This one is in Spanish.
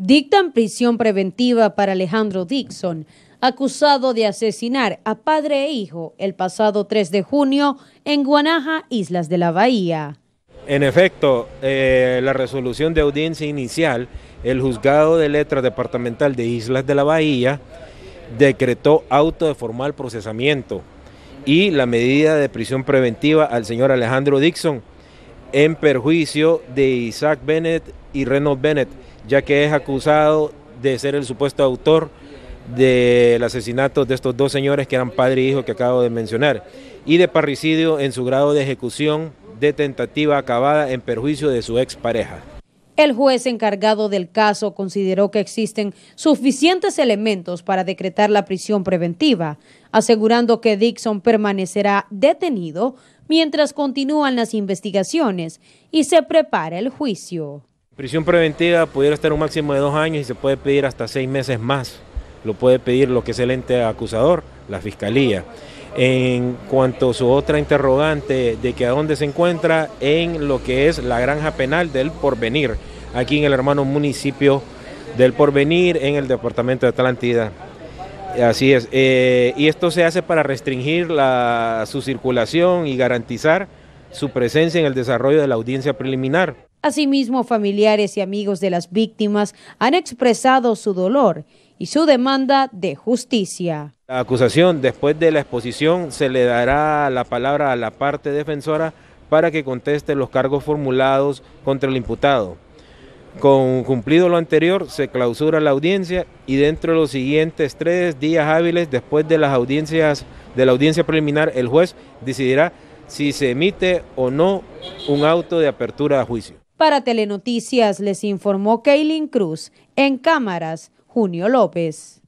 Dictan prisión preventiva para Alejandro Dixon, acusado de asesinar a padre e hijo el pasado 3 de junio en Guanaja, Islas de la Bahía. En efecto, eh, la resolución de audiencia inicial, el juzgado de letras departamental de Islas de la Bahía decretó auto de formal procesamiento y la medida de prisión preventiva al señor Alejandro Dixon en perjuicio de Isaac Bennett y Reynolds Bennett, ya que es acusado de ser el supuesto autor del asesinato de estos dos señores que eran padre e hijo que acabo de mencionar, y de parricidio en su grado de ejecución de tentativa acabada en perjuicio de su expareja. El juez encargado del caso consideró que existen suficientes elementos para decretar la prisión preventiva, asegurando que Dixon permanecerá detenido mientras continúan las investigaciones y se prepara el juicio. Prisión preventiva pudiera estar un máximo de dos años y se puede pedir hasta seis meses más. Lo puede pedir lo que es el ente acusador, la fiscalía. En cuanto a su otra interrogante de que a dónde se encuentra, en lo que es la granja penal del porvenir, aquí en el hermano municipio del porvenir, en el departamento de Atlántida. Así es. Eh, y esto se hace para restringir su circulación y garantizar su presencia en el desarrollo de la audiencia preliminar. Asimismo, familiares y amigos de las víctimas han expresado su dolor y su demanda de justicia. La acusación, después de la exposición, se le dará la palabra a la parte defensora para que conteste los cargos formulados contra el imputado. Con cumplido lo anterior, se clausura la audiencia y dentro de los siguientes tres días hábiles, después de las audiencias de la audiencia preliminar, el juez decidirá si se emite o no un auto de apertura a juicio. Para Telenoticias les informó Kaylin Cruz. En cámaras, Junio López.